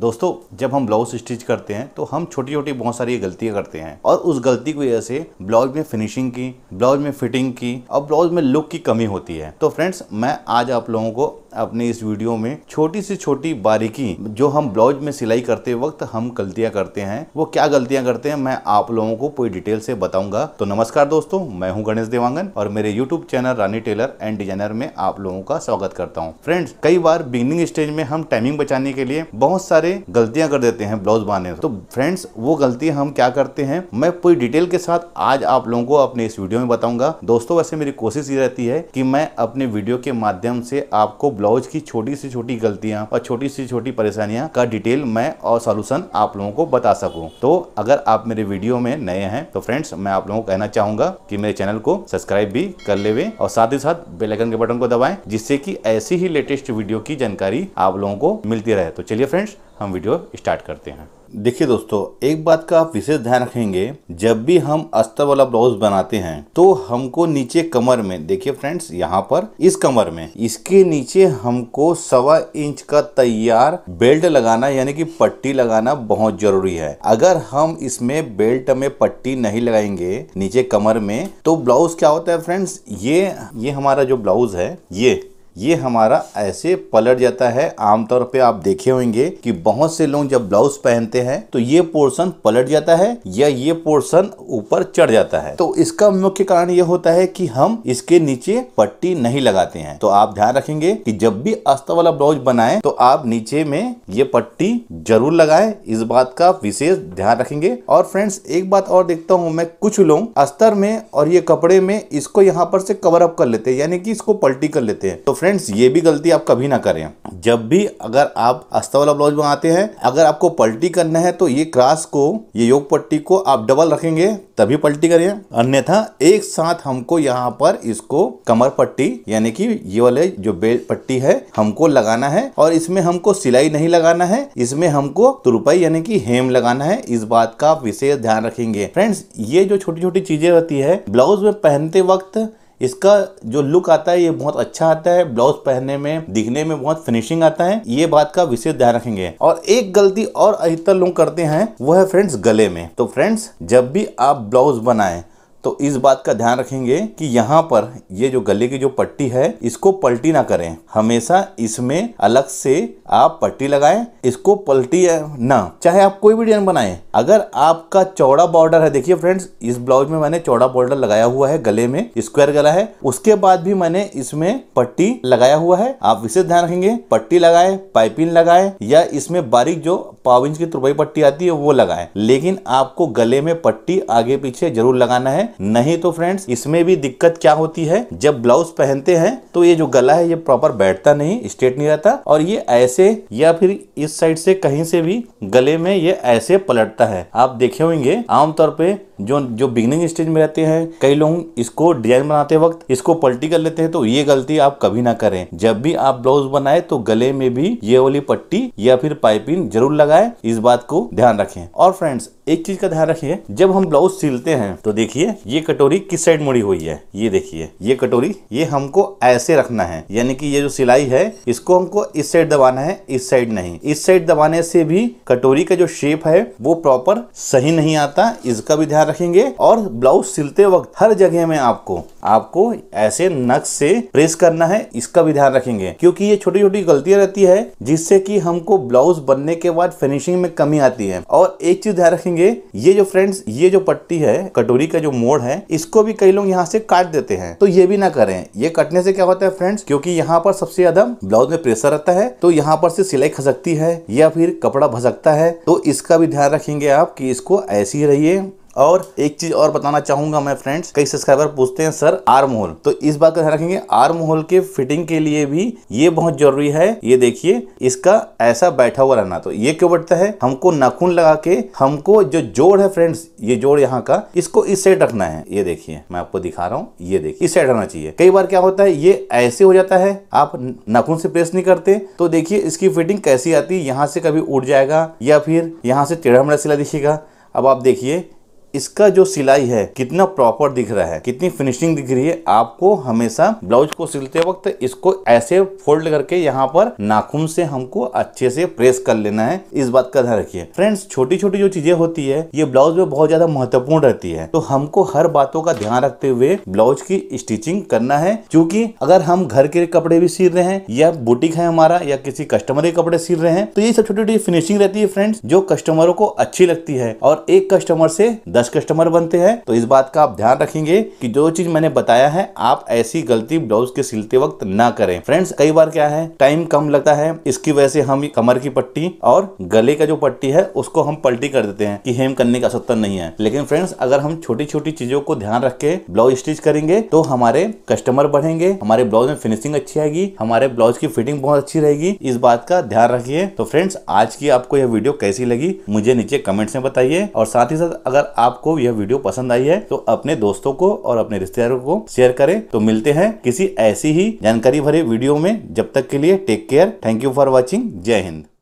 दोस्तों जब हम ब्लाउज स्टिच करते हैं तो हम छोटी छोटी बहुत सारी गलतियां करते हैं और उस गलती की वजह से ब्लाउज में फिनिशिंग की ब्लाउज में फिटिंग की और ब्लाउज में लुक की कमी होती है तो फ्रेंड्स मैं आज आप लोगों को अपने इस वीडियो में छोटी से छोटी बारीकी जो हम ब्लाउज में सिलाई करते वक्त हम गलतियां करते हैं वो क्या गलतियां करते हैं मैं आप लोगों को पूरी डिटेल से बताऊंगा तो नमस्कार दोस्तों मैं हूं गणेश देवांगन और मेरे YouTube channel Rani tailor and designer में आप लोगों का स्वागत करता हूँ फ्रेंड्स कई बार बिगनिंग स्टेज में हम टाइमिंग बचाने के लिए बहुत सारे गलतियां कर देते हैं ब्लाउज बनाने तो फ्रेंड्स वो गलती हम क्या करते हैं मैं पूरी डिटेल के साथ आज आप लोगों को अपने इस वीडियो में बताऊंगा दोस्तों वैसे मेरी कोशिश ये रहती है कि मैं अपने वीडियो के माध्यम से आपको ब्लाउज की छोटी सी छोटी गलतियां और छोटी सी छोटी परेशानियां का डिटेल मैं और सोल्यूशन आप लोगों को बता सकूं तो अगर आप मेरे वीडियो में नए हैं तो फ्रेंड्स मैं आप लोगों को कहना चाहूंगा कि मेरे चैनल को सब्सक्राइब भी कर लेवे और साथ ही साथ बेलाइकन के बटन को दबाए जिससे की ऐसी ही लेटेस्ट वीडियो की जानकारी आप लोगों को मिलती रहे तो चलिए फ्रेंड्स हम वीडियो स्टार्ट करते हैं देखिए दोस्तों एक बात का आप विशेष ध्यान रखेंगे जब भी हम अस्तर वाला ब्लाउज बनाते हैं तो हमको नीचे कमर में देखिए फ्रेंड्स यहाँ पर इस कमर में इसके नीचे हमको सवा इंच का तैयार बेल्ट लगाना यानी कि पट्टी लगाना बहुत जरूरी है अगर हम इसमें बेल्ट में पट्टी नहीं लगाएंगे नीचे कमर में तो ब्लाउज क्या होता है फ्रेंड्स ये ये हमारा जो ब्लाउज है ये ये हमारा ऐसे पलट जाता है आमतौर पे आप देखे होंगे कि बहुत से लोग जब ब्लाउज पहनते हैं तो ये पोर्शन पलट जाता है या ये पोर्शन ऊपर चढ़ जाता है तो इसका मुख्य कारण ये होता है कि हम इसके नीचे पट्टी नहीं लगाते हैं तो आप ध्यान रखेंगे कि जब भी अस्तर वाला ब्लाउज बनाए तो आप नीचे में ये पट्टी जरूर लगाए इस बात का विशेष ध्यान रखेंगे और फ्रेंड्स एक बात और देखता हूँ मैं कुछ लोग अस्तर में और ये कपड़े में इसको यहाँ पर से कवर अप कर लेते हैं यानी कि इसको पलटी कर लेते हैं तो फ्रेंड फ्रेंड्स ये भी गलती आप कभी ना करें जब भी अगर आप अस्ता वाला ब्लाउज बनाते हैं अगर आपको पलटी करना है तो ये क्रास को ये योग पट्टी को आप डबल रखेंगे तभी पलटी करें अन्यथा एक साथ हमको यहाँ पर इसको कमर पट्टी यानी कि ये वाले जो बेल्ट पट्टी है हमको लगाना है और इसमें हमको सिलाई नहीं लगाना है इसमें हमको तुरपाई यानी कि हेम लगाना है इस बात का आप विशेष ध्यान रखेंगे फ्रेंड्स ये जो छोटी छोटी चीजें होती है ब्लाउज में पहनते वक्त इसका जो लुक आता है ये बहुत अच्छा आता है ब्लाउज पहनने में दिखने में बहुत फिनिशिंग आता है ये बात का विशेष ध्यान रखेंगे और एक गलती और अधिकतर लोग करते हैं वो है फ्रेंड्स गले में तो फ्रेंड्स जब भी आप ब्लाउज बनाए तो इस बात का ध्यान रखेंगे कि यहाँ पर ये जो गले की जो पट्टी है इसको पलटी ना करें हमेशा इसमें अलग से आप पट्टी लगाएं इसको पलटी ना चाहे आप कोई भी डिजाइन बनाएं अगर आपका चौड़ा बॉर्डर है देखिए फ्रेंड्स इस ब्लाउज में मैंने चौड़ा बॉर्डर लगाया हुआ है गले में स्क्वायर गला है उसके बाद भी मैंने इसमें पट्टी लगाया हुआ है आप विशेष ध्यान रखेंगे पट्टी लगाए पाइपिंग लगाए या इसमें बारीक जो पाव इंच की तुरपाई पट्टी आती है वो लगाए लेकिन आपको गले में पट्टी आगे पीछे जरूर लगाना है नहीं तो फ्रेंड्स इसमें भी दिक्कत क्या होती है जब ब्लाउज पहनते हैं तो ये जो गला है ये प्रॉपर बैठता नहीं स्ट्रेट नहीं रहता और ये ऐसे या फिर इस साइड से कहीं से भी गले में ये ऐसे पलटता है आप देखे होंगे आमतौर पे जो जो बिगनिंग स्टेज में रहते हैं कई लोग इसको डिजाइन बनाते वक्त इसको पलटी कर लेते हैं तो ये गलती आप कभी ना करें जब भी आप ब्लाउज बनाए तो गले में भी ये वाली पट्टी या फिर पाइपिंग जरूर लगाए इस बात को ध्यान रखें और फ्रेंड्स एक चीज का ध्यान रखिए जब हम ब्लाउज सिलते हैं तो देखिए ये कटोरी किस साइड मुड़ी हुई है ये देखिए ये कटोरी ये हमको ऐसे रखना है यानी कि ये जो सिलाई है इसको हमको इस साइड दबाना है इस साइड नहीं इस साइड दबाने से भी कटोरी का जो शेप है वो प्रॉपर सही नहीं आता इसका भी ध्यान रखेंगे और ब्लाउज सिलते वक्त हर जगह में आपको आपको ऐसे नक से प्रेस करना है इसका भी ध्यान रखेंगे क्योंकि ये छोटी छोटी गलतियां रहती है जिससे कि हमको ब्लाउज बनने के बाद फिनिशिंग में कमी आती है और एक चीज ध्यान रखेंगे ये जो फ्रेंड्स ये जो पट्टी है कटोरी का जो मोड़ है इसको भी कई लोग यहाँ से काट देते हैं तो ये भी ना करें ये कटने से क्या होता है फ्रेंड्स क्योंकि यहाँ पर सबसे ज्यादा ब्लाउज में प्रेशर रहता है तो यहाँ पर से सिलाई खसकती है या फिर कपड़ा भसकता है तो इसका भी ध्यान रखेंगे आप कि इसको ऐसे ही रहिए और एक चीज और बताना चाहूंगा मैं फ्रेंड्स कई सब्सक्राइबर पूछते हैं सर आर्म होल तो इस बात का ध्यान रखेंगे आर्म होल के फिटिंग के लिए भी ये बहुत जरूरी है ये देखिए इसका ऐसा बैठा हुआ रहना तो ये क्यों बैठता है हमको नाखून लगा के हमको जो जोड़ है फ्रेंड्स ये जोड़ यहाँ का इसको इस साइड रखना है ये देखिए मैं आपको दिखा रहा हूँ ये देखिए इस साइड रहना चाहिए कई बार क्या होता है ये ऐसे हो जाता है आप नाखून से प्रेस नहीं करते तो देखिए इसकी फिटिंग कैसी आती है यहाँ से कभी उड़ जाएगा या फिर यहाँ से टेढ़ा मेढ़ा सिला दिखेगा अब आप देखिए इसका जो सिलाई है कितना प्रॉपर दिख रहा है कितनी फिनिशिंग दिख रही है आपको हमेशा ब्लाउज को सिलते वक्त इसको ऐसे फोल्ड करके यहाँ पर नाखून से हमको अच्छे से प्रेस कर लेना है इस बात का ध्यान रखिए फ्रेंड्स छोटी छोटी जो चीजें होती है ये ब्लाउज में बहुत ज्यादा महत्वपूर्ण रहती है तो हमको हर बातों का ध्यान रखते हुए ब्लाउज की स्टिचिंग करना है क्योंकि अगर हम घर के कपड़े भी सी रहे हैं या बुटीक है हमारा या किसी कस्टमर के कपड़े सी रहे हैं तो ये सब छोटी छोटी फिनिशिंग रहती है फ्रेंड्स जो कस्टमरों को अच्छी लगती है और एक कस्टमर से दस कस्टमर बनते हैं तो इस बात का आप ध्यान रखेंगे कि जो चीज मैंने बताया है आप ऐसी गलती ब्लाउज के सिलते वक्त ना करें फ्रेंड्स कई बार क्या है टाइम कम लगता है इसकी वजह से हम कमर की पट्टी और गले का जो पट्टी है उसको हम पलटी कर देते हैं कि हेम करने का सत्तर नहीं है लेकिन फ्रेंड्स अगर हम छोटी छोटी चीजों को ध्यान रख के ब्लाउज स्टिच करेंगे तो हमारे कस्टमर बढ़ेंगे हमारे ब्लाउज में फिनिशिंग अच्छी आएगी हमारे ब्लाउज की फिटिंग बहुत अच्छी रहेगी इस बात का ध्यान रखिए तो फ्रेंड्स आज की आपको यह वीडियो कैसी लगी मुझे नीचे कमेंट्स में बताइए और साथ ही साथ अगर आप आपको यह वीडियो पसंद आई है तो अपने दोस्तों को और अपने रिश्तेदारों को शेयर करें तो मिलते हैं किसी ऐसी ही जानकारी भरे वीडियो में जब तक के लिए take care thank you for watching Jai Hind